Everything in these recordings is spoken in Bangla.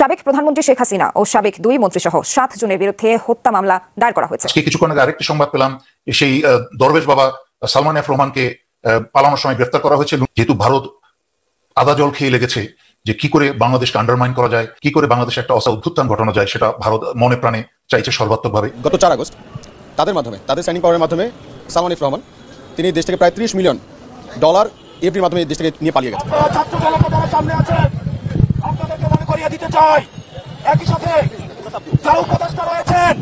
সাবেক প্রধানমন্ত্রী শেখ হাসিনা ও সাবেক দুই মন্ত্রী সহ সাত জনের বিরুদ্ধে হত্যা মামলা দায়ের করা হয়েছে কিছুক্ষণ আগে আরেকটি সংবাদ পেলাম সেই দরবেশ বাবা সালমান এফ রহমানকে পালানোর সময় গ্রেফতার করা হয়েছে যেহেতু ভারত আদা জল খেয়ে লেগেছে যে কি করে বাংলাদেশকে আন্ডারমাইন করা যায় কি করে বাংলাদেশে একটা অসা উদ্ভুত্থান ঘটানো যায় সেটা ভারত মনে প্রাণে চাইছে সর্বাত্মকভাবে গত চার আগস্ট তাদের মাধ্যমে তাদের সাইনিং পাওয়ারের মাধ্যমে সালমান ইফ রহমান তিনি দেশ থেকে প্রায় ত্রিশ মিলিয়ন ডলার এফডির মাধ্যমে দেশ থেকে নিয়ে পালিয়ে গেছে জানিয়ে দিতে চাই একই সাথে যারা উপদেষ্টা রয়েছেন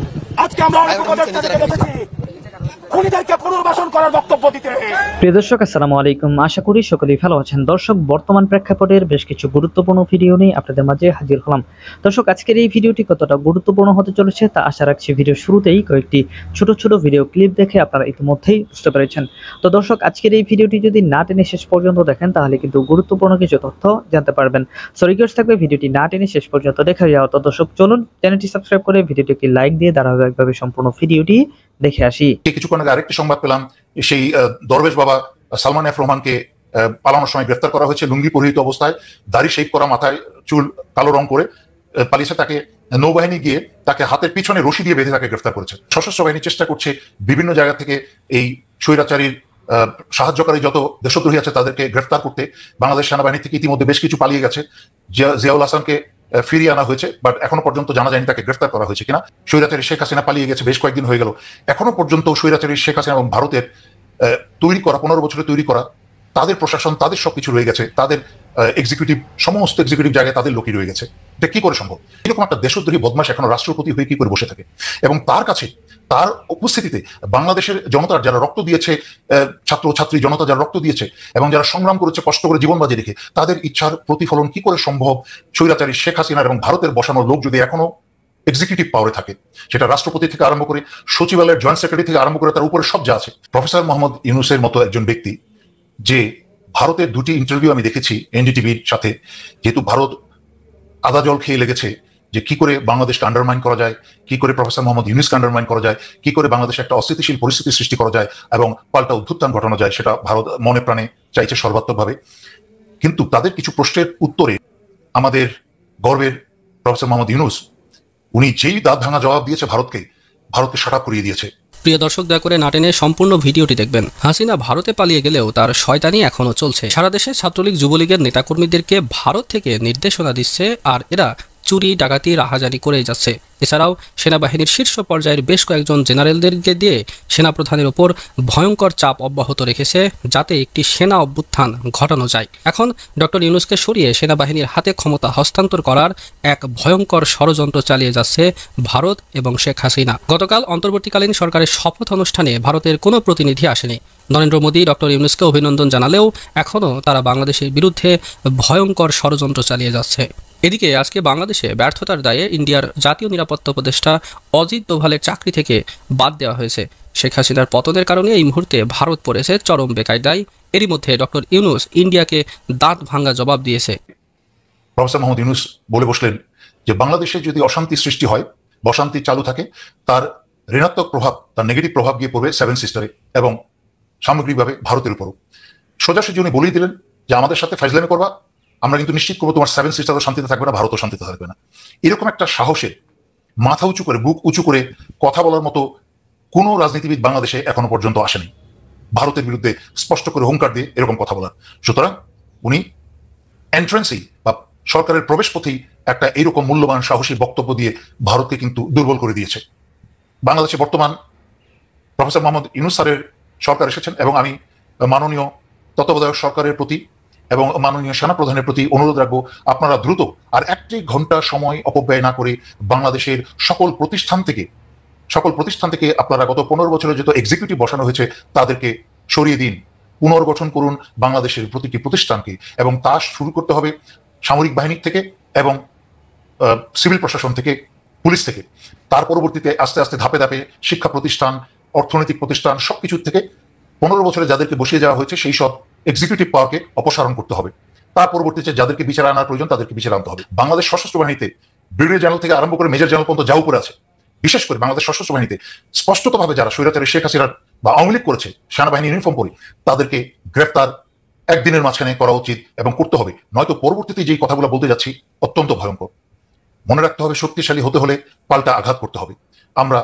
আজকে আমরা অনেক উপদেষ্টা দেখেছি খুনিদেরকে আসসালামু আলাইকুম আশা করি সকলেই ভালো আছেন দর্শক বর্তমান প্রেক্ষাপটের বেশ কিছু গুরুত্বপূর্ণ ভিডিও নিয়ে আপনাদের মাঝে হাজির হলাম দর্শক আজকের এই ভিডিওটি কতটা গুরুত্বপূর্ণ হতে চলেছে তা আশা রাখছি ভিডিও শুরুতেই কয়েকটি ছোট ছোট ভিডিও ক্লিপ দেখে আপনারা ইতিমধ্যেই বুঝতে পেরেছেন তো দর্শক আজকের এই ভিডিওটি যদি না টেনে শেষ পর্যন্ত দেখেন তাহলে কিন্তু গুরুত্বপূর্ণ কিছু তথ্য জানতে পারবেন সো রিকোয়েস্ট থাকবে ভিডিওটি না টেনে শেষ পর্যন্ত দেখা যাওয়া তো দর্শক চলুন চ্যানেলটি সাবস্ক্রাইব করে ভিডিওটি লাইক দিয়ে ধারাবাহিকভাবে সম্পূর্ণ ভিডিওটি দেখে আসি কিছু কিছুক্ষণ আরেকটি সংবাদ পেলাম সেই দরবেশ বাবা সালমান এফ রহমানকে পালানোর সময় গ্রেফতার করা হয়েছে লুঙ্গি পরিহিত অবস্থায় দাড়ি শেভ করা মাথায় চুল কালো রং করে পালিশে তাকে নৌবাহিনী গিয়ে তাকে হাতের পিছনে রশি দিয়ে বেঁধে তাকে গ্রেফতার করেছে সশস্ত্র বাহিনী চেষ্টা করছে বিভিন্ন জায়গা থেকে এই স্বৈরাচারীর সাহায্যকারী যত দেশদ্রোহী আছে তাদেরকে গ্রেফতার করতে বাংলাদেশ সেনাবাহিনী থেকে ইতিমধ্যে বেশ কিছু পালিয়ে গেছে জিয়াউল হাসানকে ফিরিয়ে আনা হয়েছে বাট এখনো পর্যন্ত জানা যায়নি তাকে গ্রেফতার করা হয়েছে কিনা স্বৈরাচারী শেখ হাসিনা পালিয়ে গেছে বেশ কয়েকদিন হয়ে গেল এখনো পর্যন্ত স্বৈরাচারী শেখ হাসিনা এবং ভারতের তৈরি করা পনেরো বছরে তৈরি করা তাদের প্রশাসন তাদের সবকিছু রয়ে গেছে তাদের এক্সিকিউটিভ সমস্ত এক্সিকিউটিভ জায়গায় তাদের লোকই রয়ে গেছে এটা কি করে সম্ভব এরকম একটা দেশদ্রোহী বদমাস এখন রাষ্ট্রপতি হয়ে কি করে বসে থাকে এবং তার কাছে তার উপস্থিতিতে বাংলাদেশের জনতার যারা রক্ত দিয়েছে ছাত্র ছাত্রী জনতা যারা রক্ত দিয়েছে এবং যারা সংগ্রাম করেছে কষ্ট করে জীবন বাজি রেখে তাদের ইচ্ছার প্রতিফলন কি করে সম্ভব স্বৈরাচারী শেখ হাসিনার এবং ভারতের বসানো লোক যদি এখনো এক্সিকিউটিভ পাওয়ারে থাকে সেটা রাষ্ট্রপতি থেকে আরম্ভ করে সচিবালয়ের জয়েন্ট সেক্রেটারি থেকে আরম্ভ করে তার উপরে সব যা আছে প্রফেসর মোহাম্মদ ইউনুসের মতো একজন ব্যক্তি যে ভারতের দুটি ইন্টারভিউ আমি দেখেছি এনডিটিভির সাথে যেহেতু ভারত আদা জল খেয়ে লেগেছে যে কি করে বাংলাদেশকে আন্ডারমাইন করা যায় কি করে প্রফেসর মোহাম্মদ ইউনিসকে আন্ডারমাইন করা যায় কি করে বাংলাদেশে একটা অস্থিতিশীল পরিস্থিতি সৃষ্টি করা যায় এবং পাল্টা উদ্ভুত্থান ঘটানো যায় সেটা ভারত মনে প্রাণে চাইছে সর্বাত্মকভাবে কিন্তু তাদের কিছু প্রশ্নের উত্তরে আমাদের গর্বের প্রফেসর মোহাম্মদ ইউনুস উনি যেই দাঁত ভাঙা জবাব দিয়েছে ভারতকে ভারতকে সাটা করিয়ে দিয়েছে প্রিয় দর্শক দয়া করে নাটেনের সম্পূর্ণ ভিডিওটি দেখবেন হাসিনা ভারতে পালিয়ে গেলেও তার শয়তানি এখনও চলছে সারা দেশে ছাত্রলীগ যুবলীগের নেতাকর্মীদেরকে ভারত থেকে নির্দেশনা দিচ্ছে আর এরা চুরি ডাকাতি রাহাজানি করে যাচ্ছে এছাড়াও সেনাবাহিনীর শীর্ষ পর্যায়ের বেশ কয়েকজন জেনারেলদেরকে দিয়ে সেনাপ্রধানের ওপর ভয়ঙ্কর চাপ অব্যাহত রেখেছে যাতে একটি সেনা অভ্যুত্থান ঘটানো যায় এখন ডক্টর ইউনুসকে সরিয়ে সেনাবাহিনীর হাতে ক্ষমতা হস্তান্তর করার এক ভয়ঙ্কর ষড়যন্ত্র চালিয়ে যাচ্ছে ভারত এবং শেখ হাসিনা গতকাল অন্তর্বর্তীকালীন সরকারের শপথ অনুষ্ঠানে ভারতের কোনো প্রতিনিধি আসেনি নরেন্দ্র মোদী ডক্টর ইউনুসকে অভিনন্দন জানালেও এখনও তারা বাংলাদেশের বিরুদ্ধে ভয়ঙ্কর ষড়যন্ত্র চালিয়ে যাচ্ছে এদিকে আজকে বাংলাদেশে ব্যর্থতার দায়ে ইন্ডিয়ার জাতীয় নিরাপত্তা উপদেষ্টা অজিত দোভালের চাকরি থেকে বাদ দেওয়া হয়েছে শেখ হাসিনার পতনের কারণে এই মুহূর্তে ভারত পড়েছে চরম বেকায়দায় এরই মধ্যে ডক্টর ইউনুস ইন্ডিয়াকে দাঁত ভাঙ্গা জবাব দিয়েছে প্রফেসর মোহাম্মদ ইউনুস বলে বসলেন যে বাংলাদেশে যদি অশান্তি সৃষ্টি হয় অশান্তি চালু থাকে তার ঋণাত্মক প্রভাব তার নেগেটিভ প্রভাব গিয়ে পড়বে সেভেন সিস্টারে এবং সামগ্রিকভাবে ভারতের উপরও সোজাসুজি উনি বলেই দিলেন যে আমাদের সাথে ফাইজলামি করবা আমরা কিন্তু নিশ্চিত করবো তোমার সেভেন সিস্টারও শান্তিতে থাকবে না ভারতও শান্তিতে থাকবে না এরকম একটা সাহসে মাথা উঁচু করে বুক উঁচু করে কথা বলার মতো কোনো রাজনীতিবিদ বাংলাদেশে এখনো পর্যন্ত আসেনি ভারতের বিরুদ্ধে স্পষ্ট করে হুঙ্কার দিয়ে এরকম কথা বলার সুতরাং উনি এন্ট্রান্সেই বা সরকারের প্রবেশ পথেই একটা এইরকম মূল্যবান সাহসী বক্তব্য দিয়ে ভারতকে কিন্তু দুর্বল করে দিয়েছে বাংলাদেশে বর্তমান প্রফেসর মোহাম্মদ ইউনুস সরকার এসেছেন এবং আমি মাননীয় তত্ত্বাবধায়ক সরকারের প্রতি এবং মাননীয় সেনা প্রধানের প্রতি অনুরোধ রাখবো আপনারা দ্রুত আর একটি ঘন্টা সময় অপব্যয় না করে বাংলাদেশের সকল প্রতিষ্ঠান থেকে সকল প্রতিষ্ঠান থেকে আপনারা গত পনেরো বছরে যত এক্সিকিউটিভ বসানো হয়েছে তাদেরকে সরিয়ে দিন পুনর্গঠন করুন বাংলাদেশের প্রতিটি প্রতিষ্ঠানকে এবং তা শুরু করতে হবে সামরিক বাহিনীর থেকে এবং সিভিল প্রশাসন থেকে পুলিশ থেকে তার পরবর্তীতে আস্তে আস্তে ধাপে ধাপে শিক্ষা প্রতিষ্ঠান অর্থনৈতিক প্রতিষ্ঠান সব কিছুর থেকে পনেরো বছরে যাদেরকে বসিয়ে যাওয়া হয়েছে সেই সব এক্সিকিউটিভ পাওয়ারকে অপসারণ করতে হবে তার পরবর্তীতে যাদেরকে বিচার আনার প্রয়োজন তাদেরকে বিচার আনতে হবে বাংলাদেশ সশস্ত্র বাহিনীতে ব্রিগেডিয়ার জেনারেল থেকে আরম্ভ করে মেজর জেনারেল পর্যন্ত যাও করে আছে বিশেষ করে বাংলাদেশ সশস্ত্র বাহিনীতে স্পষ্টতভাবে যারা স্বৈরাচারী শেখ হাসিনার বা আওয়ামী করেছে সেনাবাহিনী ইউনিফর্ম পরে তাদেরকে গ্রেফতার একদিনের মাঝখানে করা উচিত এবং করতে হবে নয়তো পরবর্তীতে যেই কথাগুলো বলতে যাচ্ছি অত্যন্ত ভয়ঙ্কর মনে রাখতে হবে শক্তিশালী হতে হলে পাল্টা আঘাত করতে হবে আমরা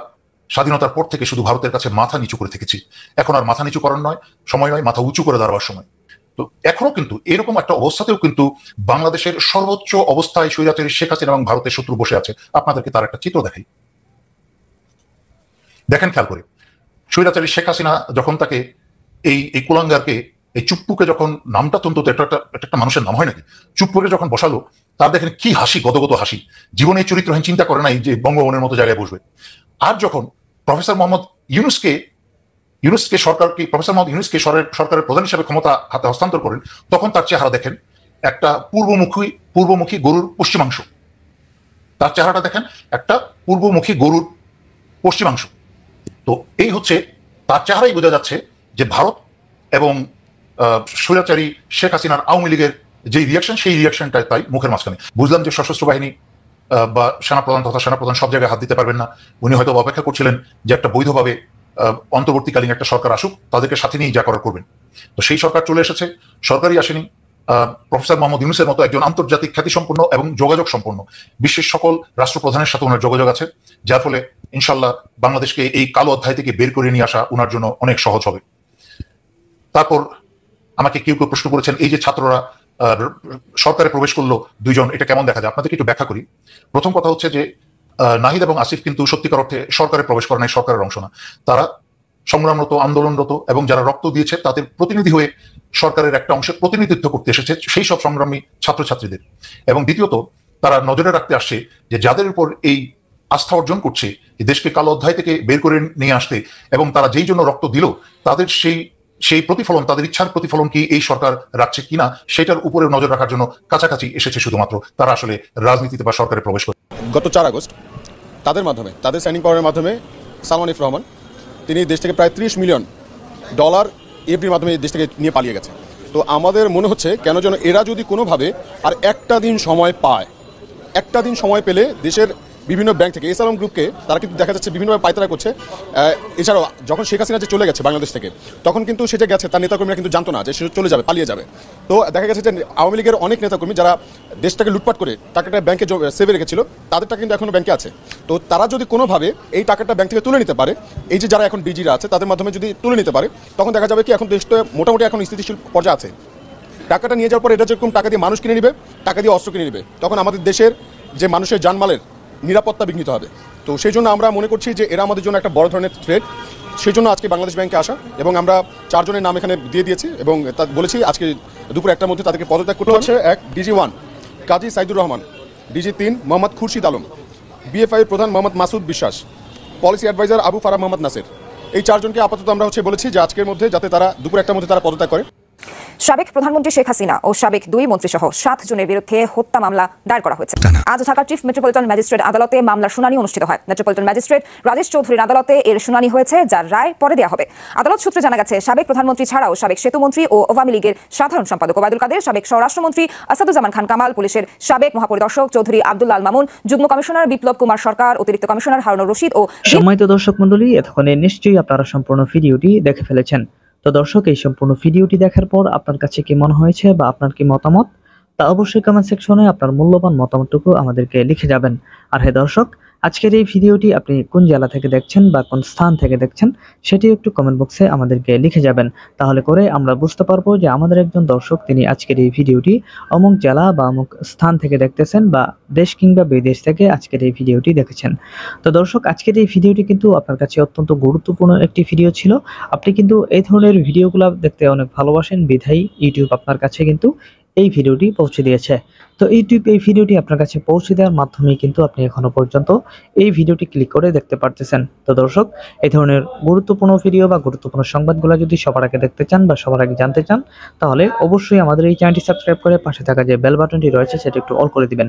স্বাধীনতার পর থেকে শুধু ভারতের কাছে মাথা নিচু করে থেকেছি এখন আর মাথা নিচু করার নয় সময় নয় মাথা উঁচু করে দাঁড়াবার সময় তো এখনো কিন্তু এরকম একটা অবস্থাতেও কিন্তু বাংলাদেশের সর্বোচ্চ অবস্থায় স্বৈরাচারী শেখ হাসিনা এবং ভারতের শত্রু বসে আছে আপনাদেরকে তার একটা চিত্র দেখাই দেখেন খেয়াল করে স্বৈরাচারী শেখ হাসিনা যখন তাকে এই এই কুলাঙ্গারকে এই চুপ্পুকে যখন নামটা তন্ত একটা মানুষের নাম হয় নাকি চুপ্পুকে যখন বসালো তার দেখেন কি হাসি গদগত হাসি জীবনে চরিত্রহীন চিন্তা করে নাই যে বঙ্গভবনের মতো জায়গায় বসবে আর যখন প্রফেসর মোহাম্মদ ইউনুসকে ইউনুসকে সরকারকে প্রফেসর মোহাম্মদ ইউনুসকে সরকারের প্রধান হিসাবে ক্ষমতা হাতে হস্তান্তর করেন তখন তার চেহারা দেখেন একটা পূর্বমুখী পূর্বমুখী গরুর পশ্চিমাংশ তার চেহারাটা দেখেন একটা পূর্বমুখী গরুর পশ্চিমাংশ তো এই হচ্ছে তার চেহারাই বোঝা যাচ্ছে যে ভারত এবং স্বৈরাচারী শেখ হাসিনার আওয়ামী লীগের যে রিয়াকশন সেই রিয়াকশনটাই তাই মুখের মাঝখানে বুঝলাম যে সশস্ত্র বাহিনী বা সেনাপ্রধান তথা সেনাপ্রধান সব জায়গায় হাত দিতে পারবেন না উনি হয়তো অপেক্ষা করছিলেন যে একটা বৈধভাবে অন্তর্বর্তীকালীন একটা সরকার আসুক তাদেরকে সাথে নিয়ে যা করার করবেন তো সেই সরকার চলে এসেছে সরকারই আসেনি প্রফেসর মোহাম্মদ ইউনুসের মতো একজন আন্তর্জাতিক খ্যাতিসম্পন্ন এবং যোগাযোগ সম্পন্ন বিশ্বের সকল রাষ্ট্রপ্রধানের সাথে ওনার যোগাযোগ আছে যার ফলে ইনশাল্লাহ বাংলাদেশকে এই কালো অধ্যায় থেকে বের করে নিয়ে আসা ওনার জন্য অনেক সহজ হবে তারপর আমাকে কেউ কেউ প্রশ্ন করেছেন এই যে ছাত্ররা সরকারে প্রবেশ করলো দুইজন এটা কেমন দেখা যায় আপনাদেরকে একটু ব্যাখ্যা করি প্রথম কথা হচ্ছে যে নাহিদ এবং আসিফ কিন্তু সত্যিকার অর্থে সরকারে প্রবেশ করে নাই সরকারের অংশ না তারা সংগ্রামরত আন্দোলনরত এবং যারা রক্ত দিয়েছে তাদের প্রতিনিধি হয়ে সরকারের একটা অংশের প্রতিনিধিত্ব করতে এসেছে সেই সব সংগ্রামী ছাত্রছাত্রীদের এবং দ্বিতীয়ত তারা নজরে রাখতে আসছে যে যাদের উপর এই আস্থা অর্জন করছে দেশকে কালো অধ্যায় থেকে বের করে নিয়ে আসতে এবং তারা যেই জন্য রক্ত দিল তাদের সেই সেই প্রতিফলন তাদের ইচ্ছার প্রতিফলন কি এই সরকার রাখছে কিনা সেটার উপরে নজর রাখার জন্য কাছাকাছি এসেছে শুধুমাত্র তারা আসলে রাজনীতিতে বা সরকারে প্রবেশ করে গত চার আগস্ট তাদের মাধ্যমে তাদের সাইনিং পাওয়ারের মাধ্যমে সালমান ইফ রহমান তিনি দেশ থেকে প্রায় ত্রিশ মিলিয়ন ডলার এফডির e মাধ্যমে দেশ থেকে নিয়ে পালিয়ে গেছে তো আমাদের মনে হচ্ছে কেন যেন এরা যদি কোনোভাবে আর একটা দিন সময় পায় একটা দিন সময় পেলে দেশের বিভিন্ন ব্যাংক থেকে এস আলম গ্রুপকে তারা কিন্তু দেখা যাচ্ছে বিভিন্নভাবে পায়তারা করছে এছাড়াও যখন শেখ হাসিনা যে চলে গেছে বাংলাদেশ থেকে তখন কিন্তু সে যে গেছে তার নেতাকর্মীরা কিন্তু জানতো না যে সে চলে যাবে পালিয়ে যাবে তো দেখা গেছে যে আওয়ামী লীগের অনেক নেতাকর্মী যারা দেশটাকে লুটপাট করে টাকাটা ব্যাংকে সেভে রেখেছিল তাদের টাকা কিন্তু এখনও ব্যাংকে আছে তো তারা যদি কোনোভাবে এই টাকাটা ব্যাংক থেকে তুলে নিতে পারে এই যে যারা এখন ডিজিরা আছে তাদের মাধ্যমে যদি তুলে নিতে পারে তখন দেখা যাবে কি এখন দেশটা মোটামুটি এখন স্থিতিশীল পর্যায়ে আছে টাকাটা নিয়ে যাওয়ার পর এটা যেরকম টাকা দিয়ে মানুষ কিনে নিবে টাকা দিয়ে অস্ত্র কিনে নিবে তখন আমাদের দেশের যে মানুষের জানমালের নিরাপত্তা বিঘ্নিত হবে তো সেই জন্য আমরা মনে করছি যে এরা আমাদের জন্য একটা বড় ধরনের থ্রেট সেই জন্য আজকে বাংলাদেশ ব্যাংকে আসা এবং আমরা চারজনের নাম এখানে দিয়ে দিয়েছি এবং তা বলেছি আজকে দুপুর একটার মধ্যে তাদেরকে পদত্যাগ করতে হচ্ছে এক DG one Kazi Saidur Rahman DG তিন মোহাম্মদ খুরশিদ আলম বিএফআই প্রধান মোহাম্মদ মাসুদ বিশ্বাস পলিসি অ্যাডভাইজার আবু ফারা মোহাম্মদ নাসের এই চারজনকে আপাতত আমরা হচ্ছে বলেছি যে আজকের মধ্যে যাতে তারা দুপুর একটার মধ্যে তারা পদত্যাগ করে সাবেক প্রধানমন্ত্রী শেখ হাসিনা ও সাবেক দুই মন্ত্রী সহ সাত জনের বিরুদ্ধে হত্যা মামলা দায়ের করা হয়েছে আজ ঢাকার চিফ মেট্রোপলিটন ম্যাজিস্ট্রেট আদালতে মামলার শুনানি অনুষ্ঠিত হয় মেট্রোপলিটন ম্যাজিস্ট্রেট রাজেশ চৌধুরীর আদালতে এর শুনানি হয়েছে যার রায় পরে দেওয়া হবে আদালত সূত্রে জানা গেছে সাবেক প্রধানমন্ত্রী ছাড়াও সাবেক সেতুমন্ত্রী ও আওয়ামী লীগের সাধারণ সম্পাদক ওবায়দুল কাদের সাবেক স্বরাষ্ট্রমন্ত্রী আসাদুজ্জামান খান কামাল পুলিশের সাবেক মহাপরিদর্শক চৌধুরী আব্দুল্লাল মামুন যুগ্ম কমিশনার বিপ্লব কুমার সরকার অতিরিক্ত কমিশনার হারুন রশিদ ও সম্মানিত দর্শক মন্ডলী এতক্ষণে নিশ্চয়ই আপনারা সম্পূর্ণ ভিডিওটি দেখে ফেলেছেন তো দর্শক এই সম্পূর্ণ ভিডিওটি দেখার পর আপনার কাছে কি মনে হয়েছে বা আপনার কি মতামত তা অবশ্যই কমেন্ট সেকশনে আপনার মূল্যবান মতামতটুকু আমাদেরকে লিখে যাবেন আর হে দর্শক আজকের এই ভিডিওটি আপনি কোন জেলা থেকে দেখছেন বা কোন স্থান থেকে দেখছেন সেটি একটু কমেন্ট বক্সে আমাদেরকে লিখে যাবেন তাহলে করে আমরা বুঝতে পারবো যে আমাদের একজন দর্শক তিনি আজকের এই ভিডিওটি অমুক জেলা বা অমুক স্থান থেকে দেখতেছেন বা দেশ কিংবা বিদেশ থেকে আজকের এই ভিডিওটি দেখেছেন তো দর্শক আজকের এই ভিডিওটি কিন্তু আপনার কাছে অত্যন্ত গুরুত্বপূর্ণ একটি ভিডিও ছিল আপনি কিন্তু এই ধরনের ভিডিওগুলো দেখতে অনেক ভালোবাসেন বিধাই ইউটিউব আপনার কাছে কিন্তু এই ভিডিওটি পৌঁছে দিয়েছে তো ইউটিউব এই ভিডিওটি আপনার কাছে পৌঁছে দেওয়ার মাধ্যমে কিন্তু আপনি এখনও পর্যন্ত এই ভিডিওটি ক্লিক করে দেখতে পারতেছেন তো দর্শক এই ধরনের গুরুত্বপূর্ণ ভিডিও বা গুরুত্বপূর্ণ সংবাদগুলো যদি সবার আগে দেখতে চান বা সবার আগে জানতে চান তাহলে অবশ্যই আমাদের এই চ্যানেলটি সাবস্ক্রাইব করে পাশে থাকা যে বেল বাটনটি রয়েছে সেটি একটু অল করে দিবেন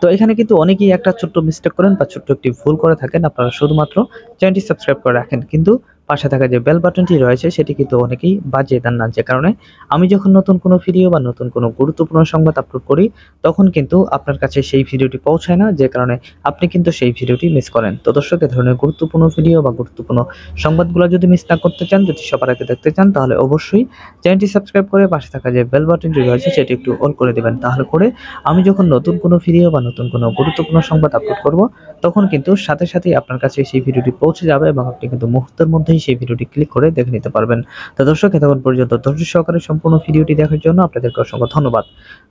তো এখানে কিন্তু অনেকেই একটা ছোট্ট মিস্টেক করেন বা ছোট্ট একটি ভুল করে থাকেন আপনারা শুধুমাত্র চ্যানেলটি সাবস্ক্রাইব করে রাখেন কিন্তু পাশে থাকা যে বেল বাটনটি রয়েছে সেটি কিন্তু অনেকেই বাজিয়ে দেন না যে কারণে আমি যখন নতুন কোনো ভিডিও বা নতুন কোনো গুরুত্বপূর্ণ সংবাদ আপলোড করি তখন কিন্তু আপনার কাছে সেই ভিডিওটি পৌঁছায় না যে কারণে আপনি কিন্তু সেই ভিডিওটি মিস করেন তো দর্শক এ ধরনের গুরুত্বপূর্ণ ভিডিও বা গুরুত্বপূর্ণ সংবাদগুলো যদি মিস না করতে চান যদি সবার আগে দেখতে চান তাহলে অবশ্যই চ্যানেলটি সাবস্ক্রাইব করে পাশে থাকা যে বেল বাটনটি রয়েছে সেটি একটু অল করে দেবেন তাহলে করে আমি যখন নতুন কোনো ভিডিও বা নতুন কোনো গুরুত্বপূর্ণ সংবাদ আপলোড করব তখন কিন্তু সাথে সাথেই আপনার কাছে সেই ভিডিওটি পৌঁছে যাবে এবং আপনি কিন্তু মুহূর্তের মধ্যেই সেই ভিডিওটি ক্লিক করে দেখে নিতে পারবেন তো দর্শক এতক্ষণ পর্যন্ত ধৈর্য সহকারে সম্পূর্ণ ভিডিওটি দেখার জন্য আপনাদেরকে অসংখ্য ধন্যবাদ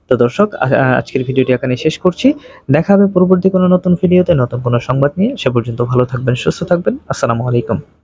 তো দর্শক আজকের ভিডিওটি এখানে শেষ করছি দেখা হবে পরবর্তী কোনো নতুন ভিডিওতে নতুন কোনো সংবাদ নিয়ে সে পর্যন্ত ভালো থাকবেন সুস্থ থাকবেন আসসালামু আলাইকুম